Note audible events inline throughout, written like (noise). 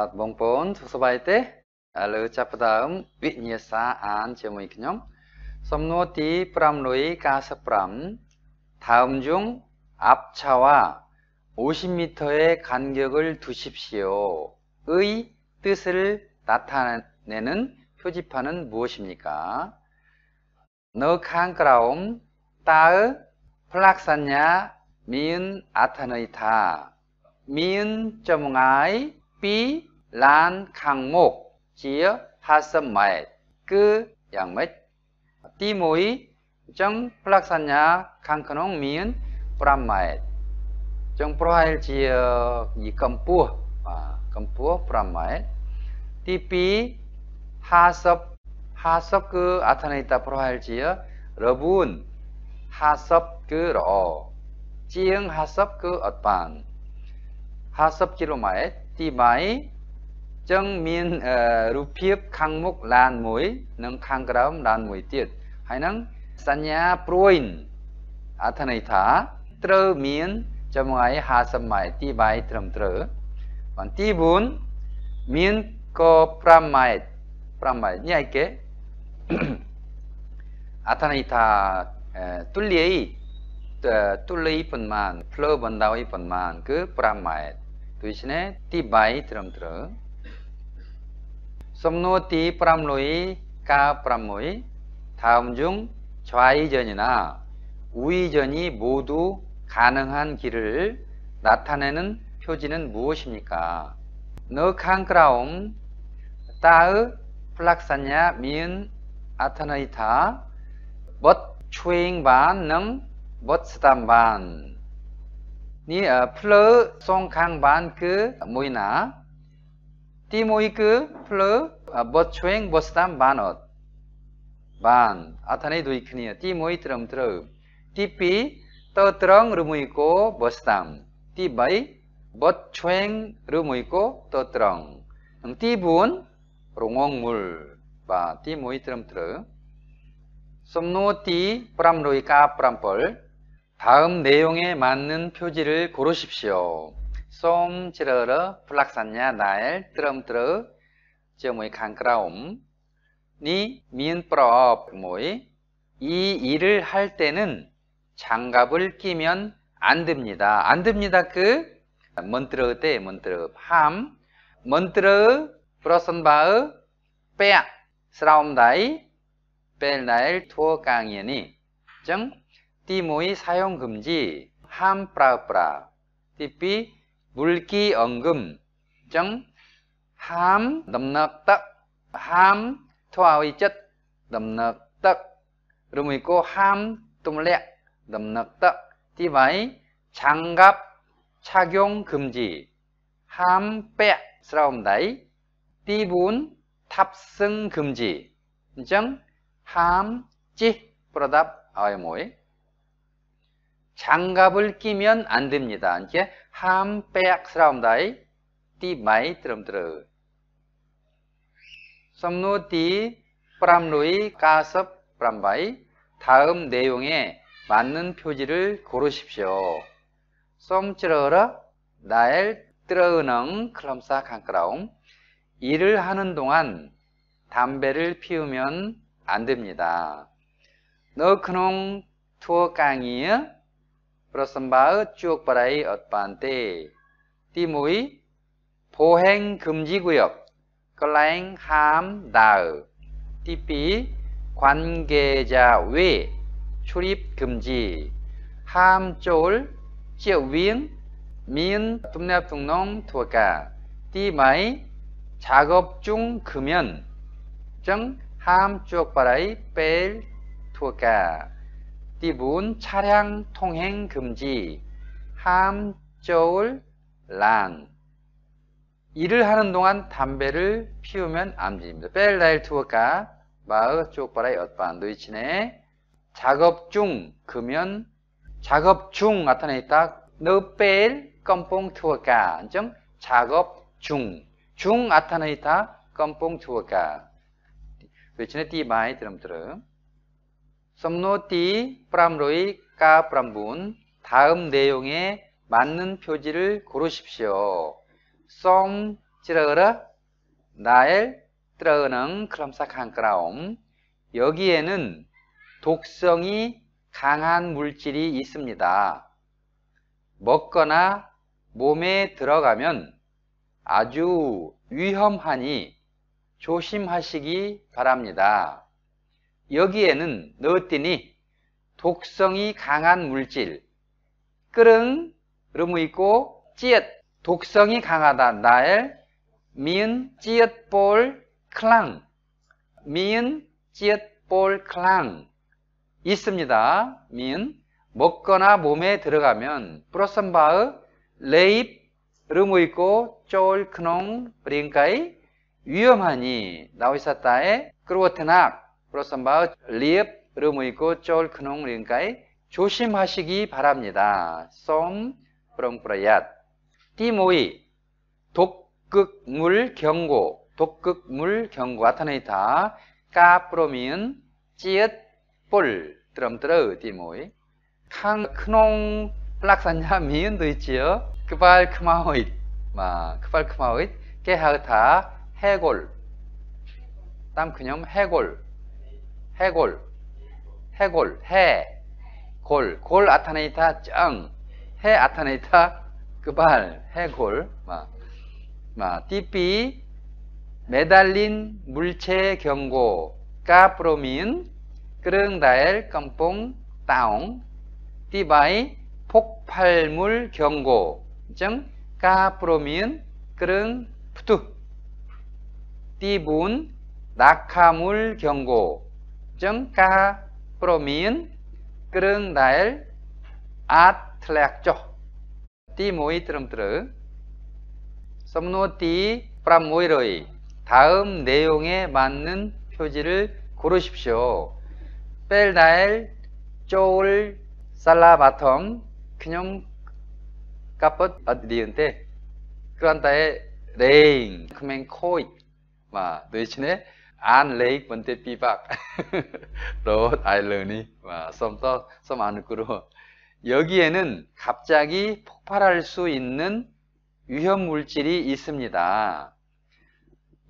បាទបងប្អូនសួស្តីទេឥឡូវចាប់ផ្ដើមវិញ្ញាសាអានជាមួយខ្ញុំ សំណួរទី595 다음 중 앞차와 50m의 간격을 두십시오의 뜻을 나타내는 표지판은 무엇입니까? 너ខាងក្រោមតើផ្លាកសញ្ញាមាន B lan khang một c h a 다섯 마일 그 양말 띠모이 정 플락산야 강크농 미은 브람마일 정 프로하일 지역 이 건뿌어 아, 건뿌어 브람마일 띠삐 하섭 하섭 그 아타네이타 프로하일 지역 러분 하섭 그러 지응 하섭 그 어반 하섭 그, 기로마일 ទី3ចឹងមានរូបភាពខាងមុខឡានមួយ និងខាងក្រោមឡានមួយទៀតហើយនឹងសញ្ញាព្រួយអត្ថន័យថាត្រូវមានចម្ងាយ50ម៉ែត្រទី3ត្រឹមត្រូវបន្ទី4មានក៏5ម៉ែត្រ5ម៉ែត្រញ៉ៃគេអត្ថន័យថាទុលាយទុលាយប៉ុន្មានផ្លើបណ្ដោយប៉ុន្មាន គឺ5ម៉ែត្រ 대신에 띠 바이 드럼 드어 썸노 띠 프람로이 까프람로이 다음 중 좌이전이나 우이전이 모두 가능한 길을 나타내는 표지는 무엇입니까? 너 칸크라움 따의 플락사냐 미은 아타나이타멋 추잉 반능 멋스담 반នេះផ្លើសងខាងបានគឺមួយណាទីមួយគឺផ្លើបត់ឆ្វេងបត់ស្ដាំបានអត់បានអត្ថន័យដូចគ្នាទីមួយត្រឹមត្រូវទី2តើត្រង់ឬមួយគោបត់ស្ដាំទី3បត់ឆ្វេងឬមួយគោតើត្រង់និងទី4រងងមូលបាទទី1ត្រឹមត្រូវសំណួរទី597 다음 내용에 맞는 표지를 고르십시오. 쏨 찌르르 플락산냐 나엘 트럼트르 저모이 강그라움 니 미은프럽 모이 이 일을 할 때는 장갑을 끼면 안 됩니다. 안 됩니다. 그 먼트르 때 먼트르 함 먼트르 브러선바의 빼야 스라움다이 벨나엘 투어 강연이 정 띠모이 사용금지 함프라프라 띠삐 물기 언금 정함 넘넉떡 함 토아의 chất 넘넉떡 그러면 있고 함 똥렉 넘넉떡 띠바이 장갑 착용 금지 함백 스라움다이 띠분 탑승 금지 정 함찌 프라답 아이모이 장갑을 끼면 안 됩니다. 이게 함 빼악 사람다이 띠 마이 드럼드르. 썸노디 프람루이 가섭 프람바이 다음 내용에 맞는 표지를 고르십시오. 썸찌러러 나엘 뜨러은엉 클럼사 강크라움 일을 하는 동안 담배를 피우면 안 됩니다. 너크놈 투어 깡이여 ប្រសំបើជោគបរិយអត់បានទេ ទី1ភោហេងគឹមជីគួយកលែងហាមដើរទី2관계자외출입금지ហាមចូលជាវៀងមានទំនាក់ទំនងធ្វើការទី3작업중금연ចឹងហាមជោគបរិយពេលធ្វើការ 띠분 차량 통행 금지 함저울 란 일을 하는 동안 담배를 피우면 암진입니다. 뺄라일 투어가 마흐 쪽바라 엿반도 이치네 작업 중 금연 작업 중 나타나 있다. 너뺄 껌뽕 투어가 안정 작업 중. 중 나타나 있다. 껌뽕 투어가 이치네띠마이 드럼드럼 썸노티 프람로이 까 프람분 다음 내용에 맞는 표지를 고르십시오. 썸 찌라으라 나엘 찌라는크럼사칸크라움 여기에는 독성이 강한 물질이 있습니다. 먹거나 몸에 들어가면 아주 위험하니 조심하시기 바랍니다. 여기에는 넣었더니 독성이 강한 물질 끓은 르무 있고 찌엇 독성이 강하다 나엘 미은 찌엇 볼 클랑 미은 찌엇 볼 클랑 있습니다. 미은 먹거나 몸에 들어가면 프로선바흐 레입 르무 있고 쫄 크농 브링카이 위험하니 나오셨다에 그루어테나 그렇습바다 리업으로 있고 쫄크농 링가이 조심하시기 바랍니다. 쏨 브롱브라얏 띠모이 독극물 경고 독극물 경고 아타네이타 까프로미은 찌읒 뿔 드럼드러 띠모이 캉 크농 플락산냐 미은도 있지요 그발 크마오잇 마 그발 크마오잇 깨하으타 해골 땀 그념 해골 해골, 해골, 해, 골, 골 아타네이타 짱, 해 아타네이타 그발 해골, 마, 마, 띠삐, 매달린 물체 경고, 까프로민, 끄릉다엘 깜뽕 따옹, 띠바이 폭발물 경고, 정 까프로민, 끄릉 푸뚜, 띠분 낙하물 경고, jengka kereng dael at t l e k cho ti moi trum tru 섬노 띠 프라모이로이 다음 내용에 맞는 표지를 고르십시오. 뺄다엘 쪼울 살라바텀 그냥 까봇 아디은데 그란다의 레인 크멘 코이 마 너희치네 안레이 a k e bante pi b 썸 k road i 여기에는 갑자기 폭발할 수 있는 위험 물질이 있습니다.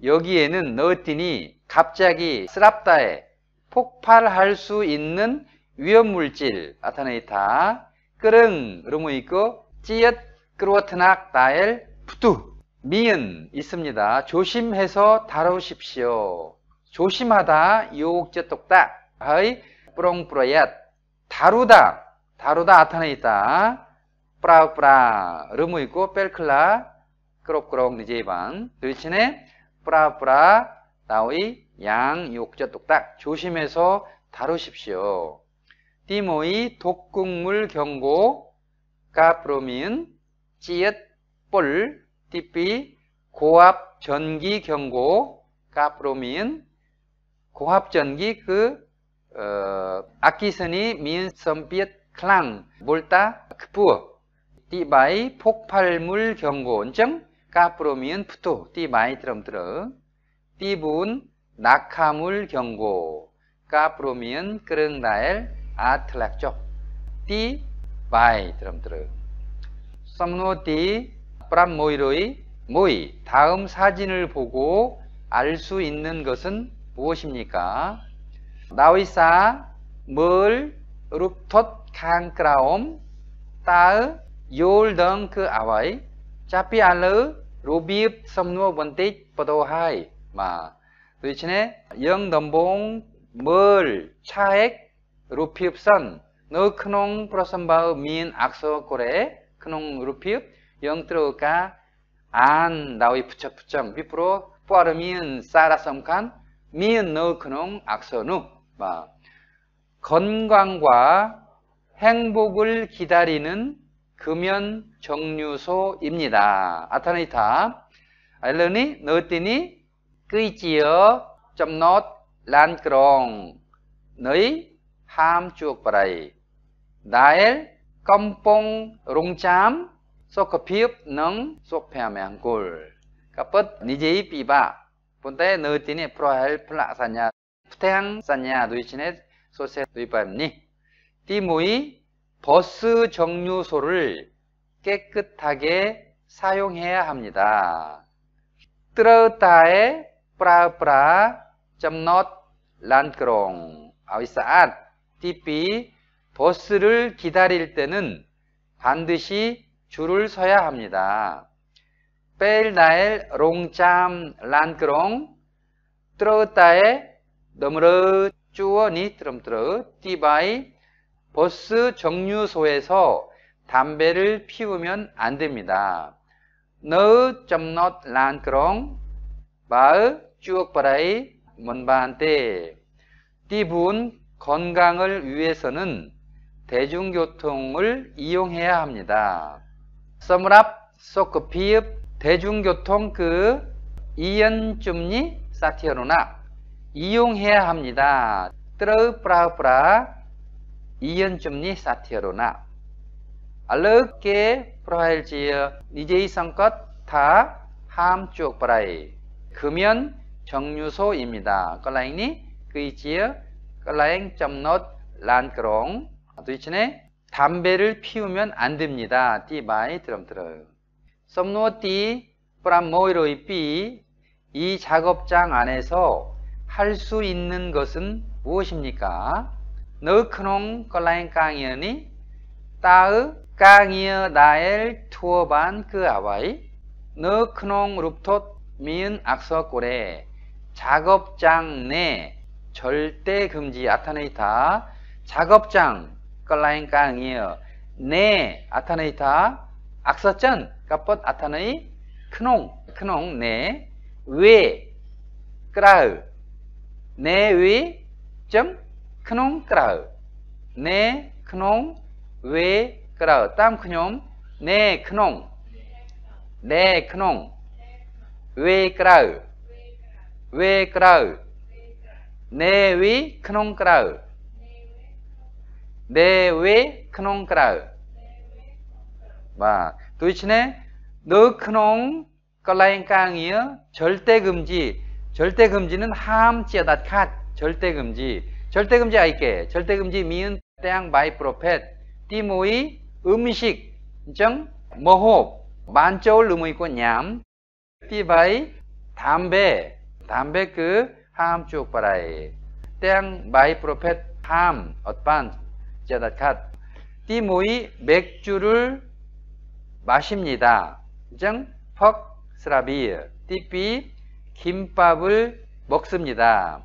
여기에는 너티니 갑자기 쓰랍다에 폭발할 수 있는 위험 물질 아타네이타 끄릉 그러 있고 찌읒 끄루어트낙 다엘 푸뚜 미은 있습니다. 조심해서 다루십시오. 조심하다 요옥제 똑딱 하이 뿌롱뿌로얏 다루다 다루다 아타네 있다 뿌라뿌라 르무 있고 뺄클라 끄럽끄럽 니제이반 대체네 뿌라뿌라 나오이 양 요옥제 똑딱 조심해서 다루십시오 띠모이 독극물 경고 까프로민 찌엣뿔 띠삐 고압 전기 경고 까프로민 고압전기 그 어, 악기선이 민선빛 클랑 몰다 크푸어 띠바이 폭발물 경고 온정 까프로미은 푸토 띠바이 드럼드어띠분 낙하물 경고 까프로미은 끄릉다엘 아틀락쪽 띠바이 드럼드어 썸노띠 프람모이로이 모이 다음 사진을 보고 알 수 있는 것은 무엇입니까? 나위사 물 룩톳 강크라움 따의 요울덩 그 아와이 자피 알르 로비읍 섬누어 번띠 버도하이 마 도이치네 영덤봉 물 차액 루피읍선 너 크농 프로선바의 민 악서 고래 크농 루피읍 영트로가 안 나위 부처 부점 비프로 뽀아르민 사라섬칸 미은의 그놈 악선우 건강과 행복을 기다리는 금연 정류소입니다. 아타네이타 알러니 너띠니 끄이지어 점넛 란크롱 너희 함추억바라이 나엘 껌뽕 롱참 소커피읍 능 소페아메한골 까뻣 니제이 삐바 Punta no tiene plural plazaña. Putang saña 누이친의 소세 누이밤니. 띠무이 버스 정류소를 깨끗하게 사용해야 합니다. 트러다에브라브라 점넛 란크롱 아위사앗 띠피 버스를 기다릴 때는 반드시 줄을 서야 합니다. 뺄다의 롱짬 란크롱 트로다의 너머르 쭈어니 트럼트르 띠바이 버스 정류소에서 담배를 피우면 안 됩니다. 너 점넛 란크롱 마을 쭈억바라이 먼바한테 띠분 건강을 위해서는 대중교통을 이용해야 합니다. 서물랍 소크피읍 대중교통 그 이연쯤니 사티어로나 이용해야 합니다. 뜨러우 프라프라 이연쯤니 사티어로나 알르게 프라일지어 니제이 성껏 다함쪽브라이 금연 정유소입니다 껄라잉니 그이지어 껄라잉 점넛 란크롱 아, 도이치네 담배를 피우면 안 됩니다. 띠마이 드럼 드럼 썸노티 프라모이로이삐이 작업장 안에서 할 수 있는 것은 무엇입니까? 너크농 껄라인 깡이니 따의 깡이어 나엘 투어반 그 아와이 너크농 룹톳 미은 악서꼬레 작업장 내 절대 금지 아타네이타 작업장 껄라인 깡이어 내 아타네이타 악서전 까봇 아타너이 크농 크농 네외 크라우 네외 점 크농 크라우 네 크농 외 크라우 땀 크뇽 네 크농 네 크농 외 크라우 외 크라우 네위 크농 크라우 네외 크농 크라우 ប 도대체 ូច្នេះនៅក្ 절대 금지 절대 금지는 함지에 닷갓 절대 금지 절대 금지 아이께 절대 금지 미은 태양 바이 프로펫 띠모이 음식 정 모홉 만저울 음이고 냠 띠바이 담배 담배 그함쪽바라이 태양 바이 프로펫 함 어반 제다갓 띠모이 맥주를 마십니다. 정 퍽, 스라비 띠삐, 김밥을 먹습니다.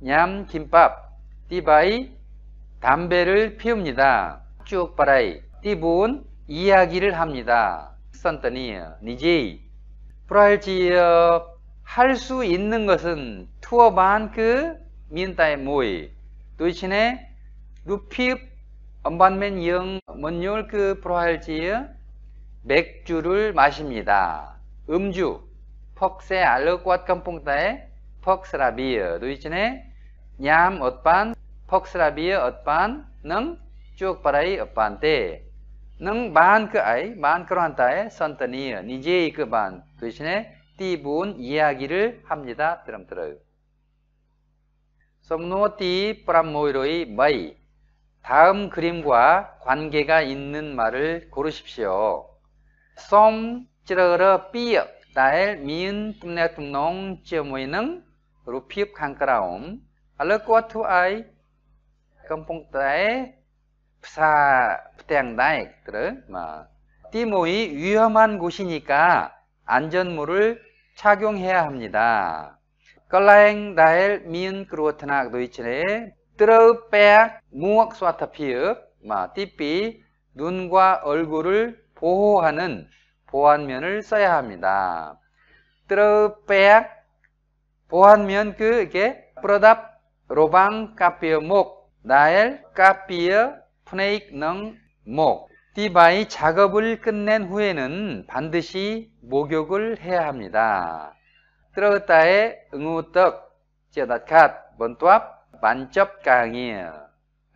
냠, 김밥. 띠바이, 담배를 피웁니다. 쭉바라이, 띠분, 이야기를 합니다. 썼더니, 니제이. 프라일지어, 할 수 있는 것은 투어만 그 민타의 모이. 도이네 루피, 엄반맨 영, 먼율 그 프라일지어, 맥주를 마십니다. 음주, 퍽세 알르꽃 컴풍타에 퍽스라비어 도이치네 냠엇반 퍽스라비어 엇반능 쭉바라이 엇반테 능만그 아이 만크로한타에 선터니어 니제이 그반 도이치네 띠분 이야기를 합니다. 드럼 들어요. 솜노티 프람모이로이 마이 다음 그림과 관계가 있는 말을 고르십시오. សុំជ្រើសរើសពាក្យដែលមានទំនាក់ទំនងជាមួយនឹងរូបភាពខាងក្រោមឥឡូវគាត់ធ្វើអីកំពុងតែ위험한곳이니까안전모를착용해야합니다ក라្លែងដែលមានគ្រោះថ្នាក់ដូចនេះត្눈과얼굴을 보호하는 보안면을 써야 합니다. t e r 보완면 그 이게 product lubang kapir m 디바이 작업을 끝낸 후에는 반드시 목욕을 해야 합니다. 들었다의 응우떡 제닷갓 번뚜압 만접강이요.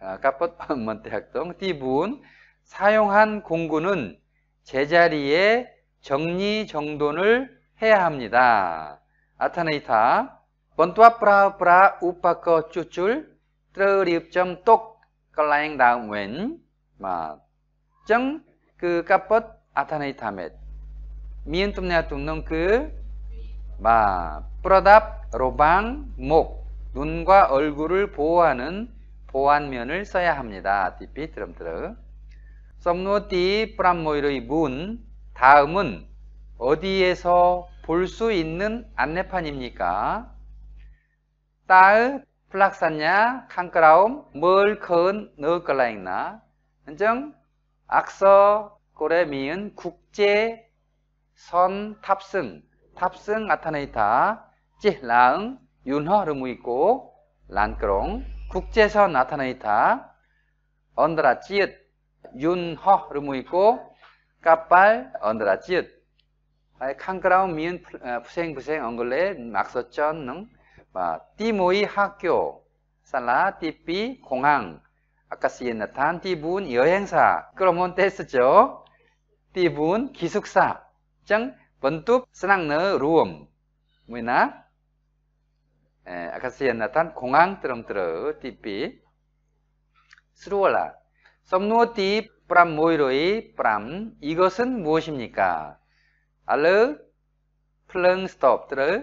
까 먼태학동 띠분 사용한 공구는 제자리에 정리정돈을 해야 합니다. 아타네이타 번뚜아 브라브라 우파커 추출 트리읍점 똑 걸라잉 다음 웬마정그 까뻣 아타네이타 멧 미은 뜸내야 뜸는 그마 프라답 로방 목 눈과 얼굴을 보호하는 보안면을 써야 합니다. 디피 드럼드럼 썸노디띠 프람모이의 문 다음은 어디에서 볼 수 있는 안내판입니까? 딸 플락산냐 칸크라움 멀큰 너클라잉나 한정 악서 꼬레미은 국제 선 탑승 탑승 아타네이타 찌라응 윤허 르무있고 란크롱 국제선 아타네이타 언더라 찌읒 យន្តហោះឬមួយគោកាប៉ាល់អន្តរជាតិហើយខាងក្រៅមាន ផ្សេងផ្សេងអង់គ្លេសអក្សរចិននឹងបាទទី1ហាក្យោសាលាទី2ខងហាំងអាកាសយានដ្ឋាន ទី4យោហេងសា ក្រុមហ៊ុនទេសចរទី4គិសុក្សាអញ្ចឹងបន្ទប់ស្នាក់នៅរួមមួយណាអាកាសយានដ្ឋានខងហាំងត្រឹមត្រូវទី2ស្រួលឡា 썸누어띠 프람 모이로이 프람 이것은 무엇입니까? 알르 플렁 스톱 들어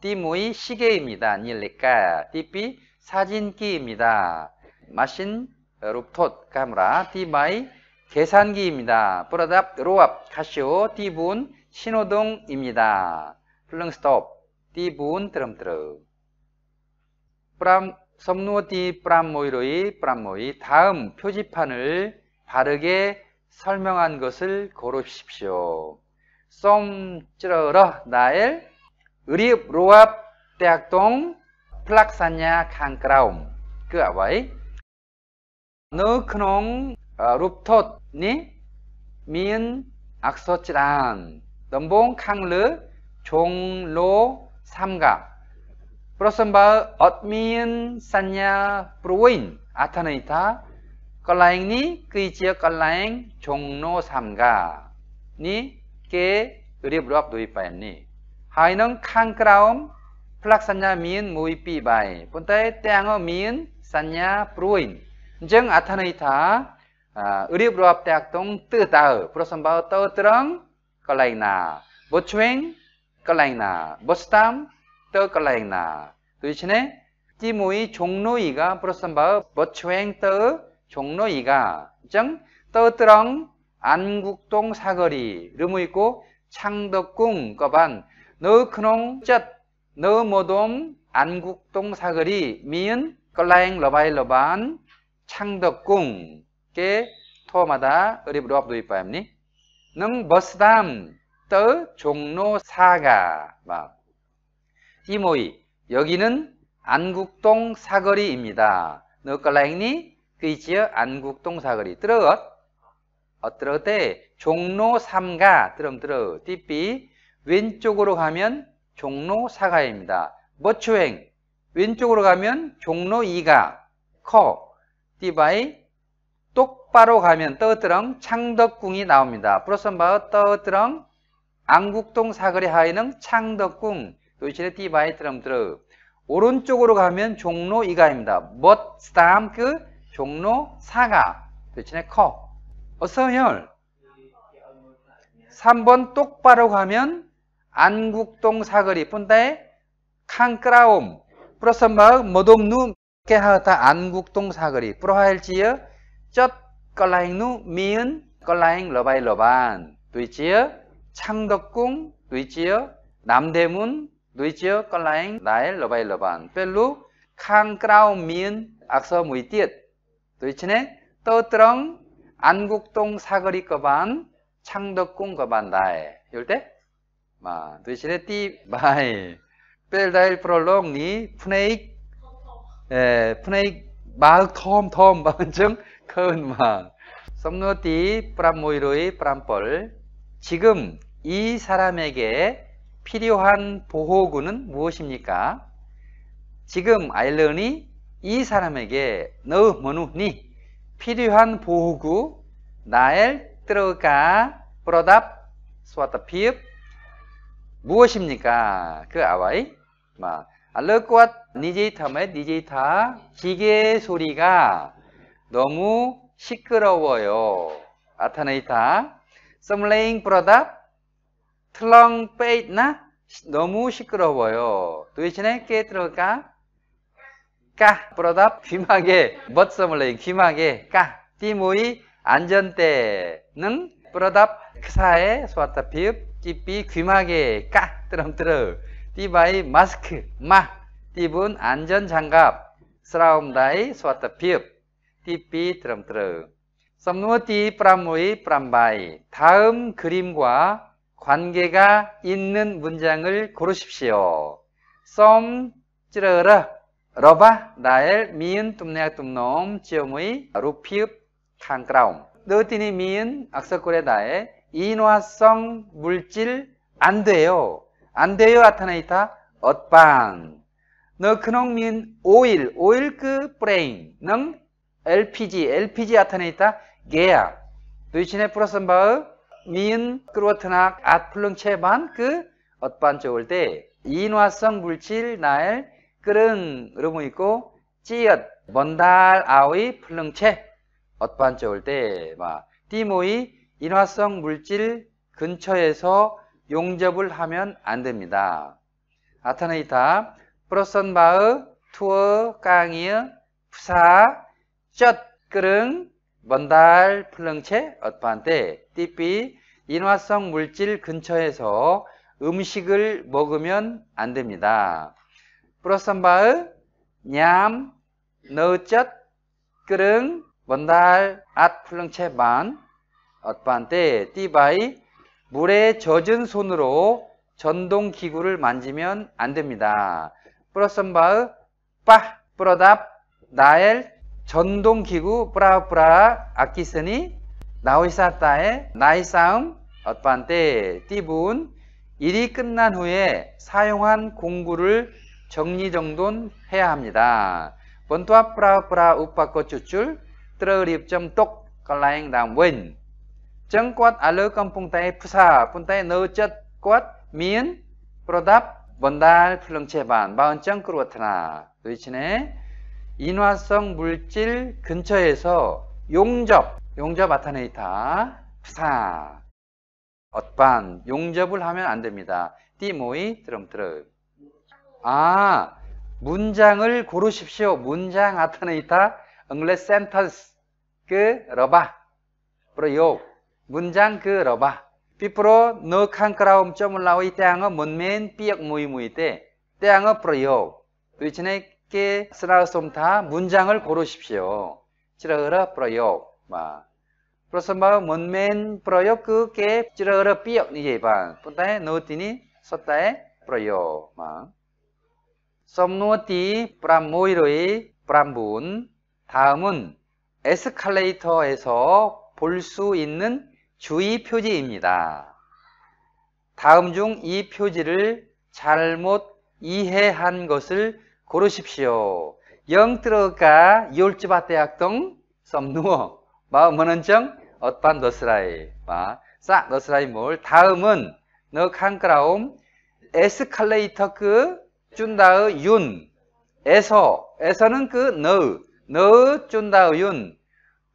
띠모이 시계입니다. 니엘레까 띠삐 사진기입니다. 마신 룹톳 카메라 띠마이 계산기입니다. 브라답 로압 카시오 띠분 신호등입니다. 플렁 스톱 띠분 드럼드럼 프람 섬누어띠 프람모이로이 프람모이 다음 표지판을 바르게 설명한 것을 고르십시오. 쏨찌러러 나엘 의립 로압 대학동 플락사냐 칸크라움 그 아와이 너크농 어, 룹톳니 미은 악서찌란 넘봉 캉르 종로 삼각 ប្រសិនបើអត់មានសញ្ញាព្រួយអត្ថន័យថាកន្លែងនេះគឺជាកន្លែងជុងណូសំកានេះគេរៀបរាប់ដោយបែបនេះហើយនឹងខាងក្រោមផ្លាក់សញ្ញាមាន1 2 3ប៉ុន្តែទាំងមានសញ្ញាព្រួយអញ្ចឹងអត្ថន័យថារៀបរាប់តាក់ទងទើតើ ប្រសិនបើតើត្រង់កន្លែងណាបុឆ្វេងកន្លែងណាបុស្តាម 떡글라잉나. 도이치네 띠무이 종로이가 브로선바의 머추행 떠의 종로이가 정 떠뜨렁 안국동 사거리 르무 있고 창덕궁 거반 너크농 젖 너모돔 안국동 사거리 미은 걸라잉 러바일 러반 창덕궁 게 토마다 어립으로 앞도 이빠야니 능 버스담 떠 종로 사가 막 이모이 여기는 안국동 사거리입니다. 너깔라행니 그이지어 안국동 사거리 들어엇 어들어때 종로 3가 들음 들어 띠삐 왼쪽으로 가면 종로 4가입니다. 머추행 왼쪽으로 가면 종로 2가 커 띠바이 똑바로 가면 떠드렁 창덕궁이 나옵니다. 프로선바어 떠드렁 안국동 사거리 하에는 창덕궁 도시의 띠바이트럼 들어. 오른쪽으로 가면 종로 이가입니다. 멋 스탐 그 종로 사가 도시의 커. 어서열. 3번 똑바로 가면 안국동 사거리 뿐다에 칸크라옴 플러스 마을 모돔누 깨하다 안국동 사거리 프로하일지어 쩌 껄라잉누 미은 껄라잉 러바이 러반 도이지어 창덕궁 도이지어 남대문 Duy chiếu có lánh đáy lò bay lò bàn. Bê lúc khang krao miên ạc sơ mùi tiết. Duy chứ nè, tô trông 안국동 사거리 거반 창덕궁 거반 다에 이럴 때 마, 도시네 띠 마이 뺄다일 프롤롱니 푸네익 에 푸네익 마흑 톰톰 마은증 커은마 썸노띠 프람모이로이 프람뻘 지금 이 사람에게 필요한 보호구는 무엇입니까? 지금 아일런이 이 사람에게 너 뭐누니 필요한 보호구 나엘 들어가 브로답 스와타 피읍 무엇입니까? 그 아와이 마알르코 니제이타메 니제이타 기계 소리가 너무 시끄러워요. 아타네이타 썸레잉 브로답 t 렁빼 n 나 너무 시끄러워요. 도대체는 게 들어가? 까 부러다 귀마개 멋섬을레 귀마개 까 띠모이 안전대는 부러다 크사에 소았다 비읍 띠삐 귀마개 까 뜨럼뜨러 띠바이 마스크 마 띠분 안전장갑 스라움다이 소았다 비읍 띠삐 뜨럼뜨러 썸누어 띠프람모이 프람바이 다음 그림과 관계가 있는 문장을 고르십시오. 썸 찌르르 러바 나엘 미은 뚠내악 뚠놈 지엄의 루피읍 칸그라움 너티니 미은 악서골에 나의 인화성 물질 안 돼요. 안 돼요 아타나이타 엇반 너 그놈 미 오일 오일 그 브레인 능 LPG LPG 아타나이타 게야 도이치네 플러스 바우 미은 그렇트나 아플룽 체반 그 어반 쪽을 때 인화성 물질 날엘 끓은 르무 있고 찌엇 먼달 아오이 플룽체 어반 쪽을 때막 띠모이 인화성 물질 근처에서 용접을 하면 안 됩니다. 아타네이타 프로선바의 투어 깡이어 부사 쩌끄릉 먼달 플렁체 어파한테 띠삐 인화성 물질 근처에서 음식을 먹으면 안 됩니다. 프로선바의 냠 너쩨 끄릉 먼달 앗 플렁체 반 어파한테 띠바이 물에 젖은 손으로 전동 기구를 만지면 안 됩니다. 프로선바의 빠 프로답 나엘 전동기구 뿌락뿌라 아키스니 나우이사타에 나이 싸움 어반테 띠분 일이 끝난 후에 사용한 공구를 정리정돈해야 합니다. 번투아 프라프라 우파꽃 추출 트러립점 똑 걸라잉 다음 웬 정꽃 알르 컴풍타의 푸사 푼타의 너 c 꽃 미은 프로답 번달 플렁체반 마흔 정크루어트나 도이치네 인화성 물질 근처에서 용접, 용접 아타네이타, 부사, 엇반, 용접을 하면 안 됩니다. 띠모이, 드럼드럼. 아, 문장을 고르십시오. 문장 아타네이타, 엉글레 센터스 그, 러바, 프로요. 문장 그, 러바. 삐프로, 너 칸크라움 점을 나오이 때양어 문맨 삐역 모이모이 때, 때양어 프로요. 도이치네 쉽게 쓰나스톰다 문장을 고르십시오. 지라으라 프로역 마. 그래서마 문맨프로요 그게 찌라으라 삐역 이제 반. 뿐다에 노었니 썼다에 프로요 썸노티 브람모이로이 브람분 다음은 에스컬레이터에서 볼 수 있는 주의 표지입니다. 다음 중 이 표지를 잘못 이해한 것을 고르십시오. 영 들어가 이올밭대학동 썸누어 마음은정 어반 너스라이 마싸 너스라이 몰 다음은 너칸그라움 에스칼레이터 그 쭌다의 윤 에서 에서는 그 너 너의 다의윤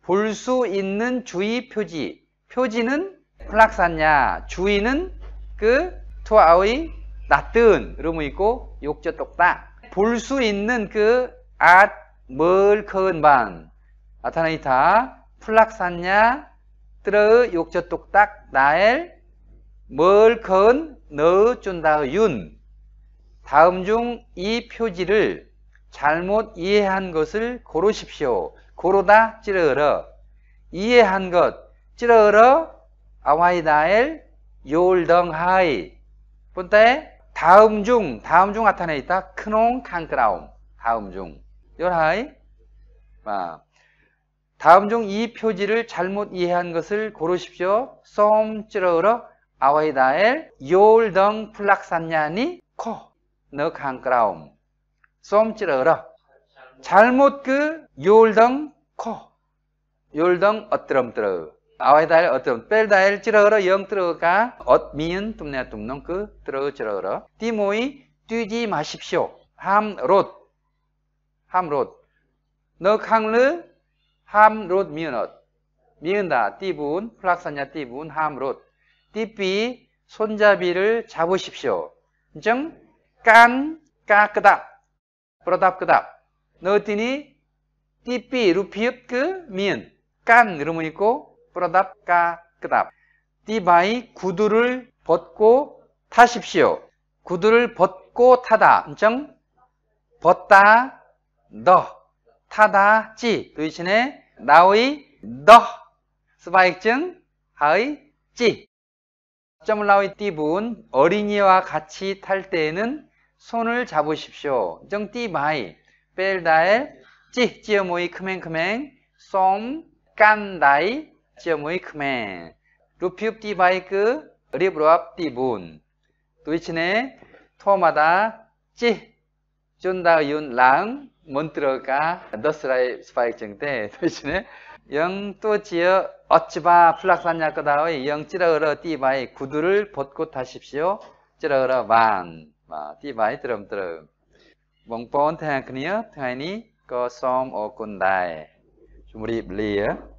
볼 수 있는 주의 표지 표지는 플락산냐 주의는 그 투아의 나뜬 이러면 있고 욕저 똑다 볼수 있는 그 at 멀큰 반 아타나이타 플락산냐 뜨러 욕저 똑딱 나엘 멀큰 넣어준다 윤 다음 중 이 표지를 잘못 이해한 것을 고르십시오 고르다 찌르러 이해한 것 찌르러 아와이나엘 요울덩하이 본때 다음 중, 다음 중 하탄에 있다. 크농 칸크라움. 다음 중. 요라이. 아. 다음 중 이 표지를 잘못 이해한 것을 고르십시오. 쏨찌러러 아와이다엘 요울덩 플락산냐니 코. 너 칸크라움. 쏨찌러러 잘못 그 요울덩 코. 요울덩 어뜨럼뜨러 아와이달 어떤 뺄다일 찌러러 영 들어가 엇 미은 t 내 m 네 t u m n 그 들어 찌러러 띠모이 뛰지 마십시오 함롯 함롯 너 강르 함롯 미은엇 미은다 띠분 플락사냐 띠분 함롯 띠삐 손잡이를 잡으십시오 정 깐, 까끄답 브러답끄답 너 띠니 띠삐 루피읒 그 미은 깐 이러면 있고 뿌라답 까끄답 띠바이 구두를 벗고 타십시오. 구두를 벗고 타다. 인정? 벗다 너 타다 찌 대신에 그 나의 너 스바이크증 하의 찌 점을 나의 띠분 어린이와 같이 탈 때에는 손을 잡으십시오. 인정 띠바이 뺄다에 찌 찌어모이 크맹크맹 쏨 깐다이 Tinha muito men. 루피읍 디 바이크 리브로압 디문 도이치네 토마다 찌 쫀다 윤랑 먼트러가 너스라이 스파이크 정대 (laughs) 도이치네 영또 지어 어찌바 플락산냐 거다의 영찌라으러 띠바이 구두를 벗고 타십시오 찌라으러 반 띠바이 드럼드럼 멍뻔 태양크니어 태하니 거섬 오군다에 주무리 블리어